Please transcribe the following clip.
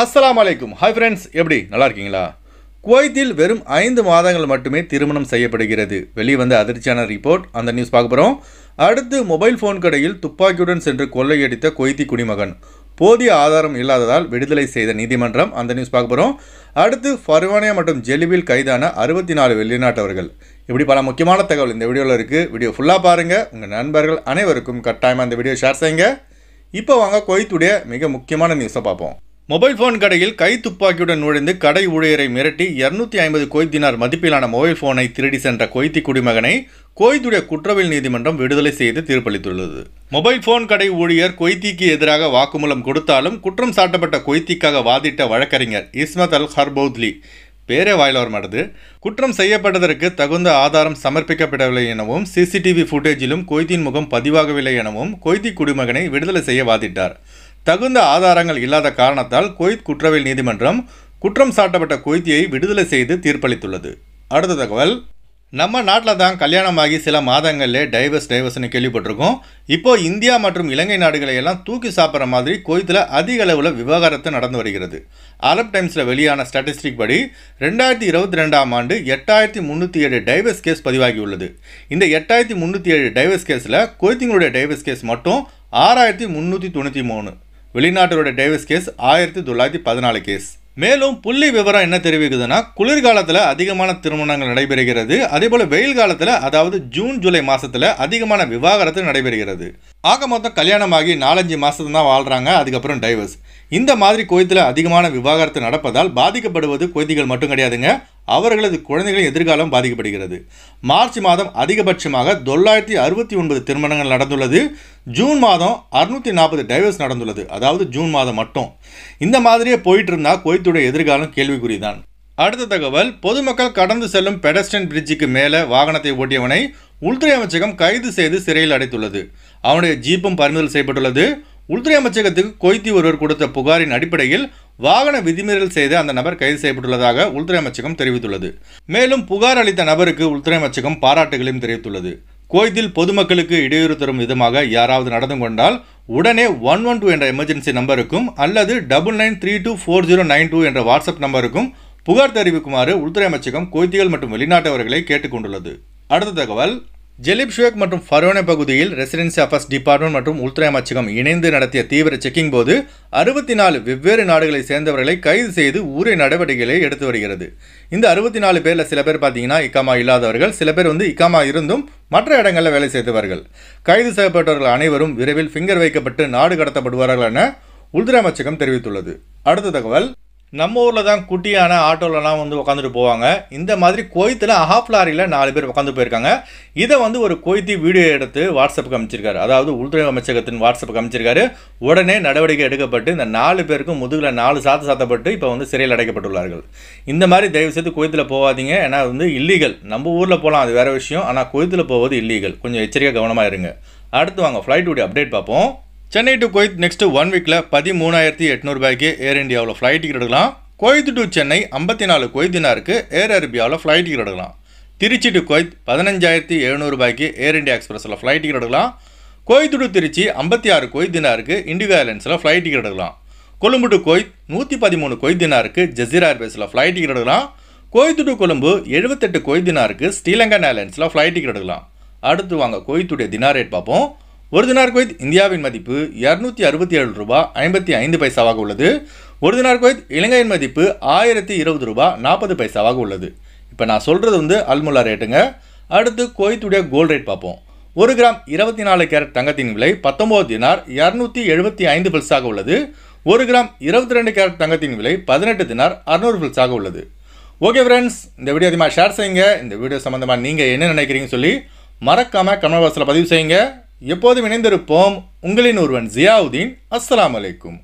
அஸ்லாம் வலைக்கும் hi friends எப்படி நல்லா இருக்கீங்களா குவைத்தில் வெறும் ஐந்து மாதங்கள் மட்டுமே திருமணம் செய்யப்படுகிறது வெளிவந்த அதிர்ச்சியான ரிப்போர்ட் அந்த நியூஸ் பார்க்க போகிறோம் அடுத்து மொபைல் ஃபோன் கடையில் துப்பாக்கியுடன் சென்று கொள்ளையடித்த குவைத்தி குடிமகன் போதிய ஆதாரம் இல்லாததால் விடுதலை செய்த நீதிமன்றம் அந்த நியூஸ் பார்க்க போகிறோம் அடுத்து ஃபர்வானியா மற்றும் ஜெலிவில் கைதான அறுபத்தி நாலு வெளிநாட்டவர்கள் இப்படி பல முக்கியமான தகவல் இந்த வீடியோவில் இருக்குது வீடியோ ஃபுல்லாக பாருங்கள் உங்கள் நண்பர்கள் அனைவருக்கும் கட்டாயமாக இந்த வீடியோ ஷேர் செய்யுங்க இப்போ வாங்க குவைத்துடைய மிக முக்கியமான நியூஸை பார்ப்போம் மொபைல் ஃபோன் கடையில் கை துப்பாக்கியுடன் நுழைந்து கடை ஊழியரை மிரட்டி இருநூத்தி ஐம்பது கோய்தினார் மதிப்பிலான மொபைல் ஃபோனை திருடி சென்ற கொய்தி குடிமகனை கொய்துடைய குற்றவியல் நீதிமன்றம் விடுதலை செய்து தீர்ப்பளித்துள்ளது மொபைல் ஃபோன் கடை ஊழியர் கொய்திக்கு எதிராக வாக்குமூலம் கொடுத்தாலும் குற்றம் சாட்டப்பட்ட கொய்திக்காக வாதிட்ட வழக்கறிஞர் இஸ்மத் அல் ஹர்பௌத்லி பேரே வாயில் மடது குற்றம் செய்யப்பட்டதற்கு தகுந்த ஆதாரம் சமர்ப்பிக்கப்படவில்லை எனவும் சிசிடிவி ஃபுட்டேஜிலும் கொய்தியின் முகம் பதிவாகவில்லை எனவும் கொய்தி குடிமகனை விடுதலை செய்ய வாதிட்டார் தகுந்த ஆதாரங்கள் இல்லாத காரணத்தால் குவைத் குற்றவியல் நீதிமன்றம் குற்றம் சாட்டப்பட்ட குவைத்தியை விடுதலை செய்து தீர்ப்பளித்துள்ளது அடுத்த தகவல் நம்ம நாட்டில் தான் கல்யாணமாகி சில மாதங்களில் டைவர்ஸ் டைவர்ஸ்னு கேள்விப்பட்டிருக்கோம் இப்போது இந்தியா மற்றும் இலங்கை நாடுகளை எல்லாம் தூக்கி சாப்பிட்ற மாதிரி கோயத்தில் அதிக அளவில் விவகாரத்து நடந்து வருகிறது அரப் டைம்ஸில் வெளியான ஸ்டாட்டிஸ்டிக் படி ரெண்டாயிரத்தி இருபத்தி ரெண்டாம் ஆண்டு எட்டாயிரத்தி முந்நூற்றி ஏழு டைவர்ஸ் கேஸ் பதிவாகியுள்ளது இந்த எட்டாயிரத்தி முந்நூற்றி ஏழு டைவர்ஸ் கேஸில் கோயத்திங்களுடைய டைவர்ஸ் கேஸ் மட்டும் ஆறாயிரத்தி முந்நூற்றி தொண்ணூற்றி மூணு வெளிநாட்டோட டேவிஸ் கேஸ் ஆயிரத்தி தொள்ளாயிரத்தி பதினாலு கேஸ் மேலும் புள்ளி விவரம் என்ன தெரிவிக்குதுன்னா குளிர்காலத்தில் அதிகமான திருமணங்கள் நடைபெறுகிறது அதே போல் வெயில் காலத்தில் அதாவது ஜூன் ஜூலை மாதத்தில் அதிகமான விவாகரத்து நடைபெறுகிறது ஆக மொத்தம் கல்யாணமாகி நாலஞ்சு மாதத்து தான் வாழ்கிறாங்க அதுக்கப்புறம் டைவர்ஸ் இந்த மாதிரி கோயத்தில் அதிகமான விவாகரத்து நடப்பதால் பாதிக்கப்படுவது கொய்திகள் மட்டும் கிடையாதுங்க அவர்களது குழந்தைகளின் எதிர்காலம் பாதிக்கப்படுகிறது மார்ச் மாதம் அதிகபட்சமாக தொள்ளாயிரத்தி அறுபத்தி ஒன்பது திருமணங்கள் நடந்துள்ளது ஜூன் மாதம் அறுநூற்றி நாற்பது டைவர்ஸ் நடந்துள்ளது அதாவது ஜூன் மாதம் மட்டும் இந்த மாதிரியே போயிட்டு இருந்தால் கொய்த்துடைய எதிர்காலம் கேள்விக்குறிதான் அடுத்த தகவல் பொதுமக்கள் கடந்து செல்லும் பெடஸ்டன் பிரிட்ஜுக்கு மேலே வாகனத்தை ஓட்டியவனை உள்துறை அமைச்சகம் கைது செய்து சிறையில் அடைத்துள்ளது அவனுடைய ஜீப்பும் பறிமுதல் செய்யப்பட்டுள்ளது உள்துறை அமைச்சகத்துக்கு கொய்த்தி ஒருவர் கொடுத்த புகாரின் அடிப்படையில் வாகன விதிமீறல் செய்து அந்த நபர் கைது செய்யப்பட்டுள்ளதாக உள்துறை அமைச்சகம் தெரிவித்துள்ளது மேலும் புகார் அளித்த நபருக்கு உள்துறை அமைச்சகம் பாராட்டுகளையும் தெரிவித்துள்ளது கோய்தில் பொதுமக்களுக்கு இடையூறு தரும் விதமாக யாராவது நடந்து கொண்டால் உடனே ஒன் ஒன் டூ என்ற எமர்ஜென்சி நம்பருக்கும் அல்லது double nine three two four zero nine two என்ற வாட்ஸ்அப் நம்பருக்கும் புகார் தெரிவிக்குமாறு உள்துறை அமைச்சகம் கோய்த்திகள் மற்றும் வெளிநாட்டவர்களை கேட்டுக்கொண்டுள்ளது அடுத்த தகவல் ஜெலிப் ஷுவேக் மற்றும் ஃபரோனே பகுதியில் ரெசிடென்சி அஃபர்ஸ் டிபார்ட்மெண்ட் மற்றும் உள்துறை அமைச்சகம் இணைந்து நடத்திய தீவிர செக்கிங் போது அறுபத்தி நாலு வெவ்வேறு நாடுகளை சேர்ந்தவர்களை கைது செய்து உரிய நடவடிக்கைகளை எடுத்து வருகிறது இந்த அறுபத்தி நாலு பேரில் சில பேர் பார்த்தீங்கன்னா இக்காமா இல்லாதவர்கள் சில பேர் வந்து இக்காமா இருந்தும் மற்ற இடங்களில் வேலை செய்தவர்கள் கைது செய்யப்பட்டவர்கள் அனைவரும் விரைவில் ஃபிங்கர் வைக்கப்பட்டு நாடு கடத்தப்படுவார்கள் என உள்துறை அமைச்சகம் தெரிவித்துள்ளது அடுத்த தகவல் நம்ம ஊரில் தான் குட்டியான ஆட்டோலலாம் வந்து உட்காந்துட்டு போவாங்க இந்த மாதிரி கோயத்தில் ஹாஃப் லாரியில் நாலு பேர் உட்காந்து போயிருக்காங்க இதை வந்து ஒரு கோயத்தி வீடியோ எடுத்து வாட்ஸ்அப்புக்கு அமைச்சிருக்காரு அதாவது உள்துறை அமைச்சகத்தின் வாட்ஸ்அப்புக்கு அமைச்சிருக்காரு உடனே நடவடிக்கை எடுக்கப்பட்டு இந்த நாலு பேருக்கும் முதுகில் நாலு சாத்து சாத்தப்பட்டு இப்போ வந்து சிறையில் அடைக்கப்பட்டுள்ளார்கள் இந்த மாதிரி தயவு செய்து கோயத்தில் போகாதீங்க ஏன்னா அது வந்து இல்லீகல் நம்ம ஊரில் போகலாம் அது வேறு விஷயம் ஆனால் கோயத்தில் போவது இல்லீகல் கொஞ்சம் எச்சரிக்கை கவனமாக இருங்க அடுத்து வாங்க ஃப்ளைட்டுடைய அப்டேட் பார்ப்போம் Chennai to Kuwait next one வீக்கில் பதிமூணாயிரத்தி எட்நூறுபாய்க்கு ஏர் இண்டியாவில் ஃப்ளைட் டிக்கெட் எடுக்கலாம் கோயத் டு சென்னை ஐம்பத்தி நாலு தினாருக்கு ஏர் அரேபியாவில் ஃப்ளைட் டிக்கெட் எடுக்கலாம் திருச்சி டு கோயத் பதினஞ்சாயிரத்தி எழுநூறுபாய்க்கு ஏர் இண்டியா எக்ஸ்பிரஸில் ஃப்ளைட் டிக்கெட் எடுக்கலாம் கோயத் டு திருச்சி ஐம்பத்தி ஆறு தினாருக்கு இண்டிகோ ஏர்லைன்ஸில் ஃப்ளைட் டிக்கெட் எடுக்கலாம் கொழும்பு டு கோயத் நூற்றி பதிமூணு தினாருக்கு ஜசீரா ஏர்வேஸில் ஃப்ளைட் டிக்கெட் எடுக்கலாம் கோயத்து டு கொழும்பு எழுபத்தெட்டு கொய்தினாருக்கு ஸ்ரீலங்கன் ஏர்லைன்ஸில் ஃப்ளைட் டிக்கெட் எடுக்கலாம் அடுத்து வாங்க கோயத்துடைய தினார் ரேட் பார்ப்போம் ஒரு தினார் குவைத் இந்தியாவின் மதிப்பு இரநூத்தி அறுபத்தி ஏழு ரூபா ஐம்பத்தி ஐந்து பைசாவாக உள்ளது ஒரு தினார் குவைத் இலங்கையின் மதிப்பு ஆயிரத்தி இருபது ரூபா நாற்பது பைசாவாக உள்ளது இப்போ நான் சொல்கிறது வந்து அல்முல்லா ரேட்டுங்க அடுத்து குவைத்துடைய கோல்டு ரேட் பார்ப்போம் ஒரு கிராம் இருபத்தி நாலு கேரட் தங்கத்தின் விலை பத்தொம்போது தினார் இரநூத்தி எழுபத்தி ஐந்து பில்ஸாக உள்ளது ஒரு கிராம் இருபத்தி ரெண்டு கேரட் தங்கத்தின் விலை பதினெட்டு தினார் அறுநூறு பில்ஸாக உள்ளது ஓகே ஃப்ரெண்ட்ஸ் இந்த வீடியோ அதிகமாக ஷேர் செய்யுங்க இந்த வீடியோ சம்மந்தமாக நீங்கள் என்ன நினைக்கிறீங்கன்னு சொல்லி மறக்காமல் கமெண்ட் பதிவு செய்யுங்க எப்போதும் இணைந்திருப்போம் உங்களின் ஒருவன் ஜியாவுதீன் அஸ்லாம் அலைக்கும்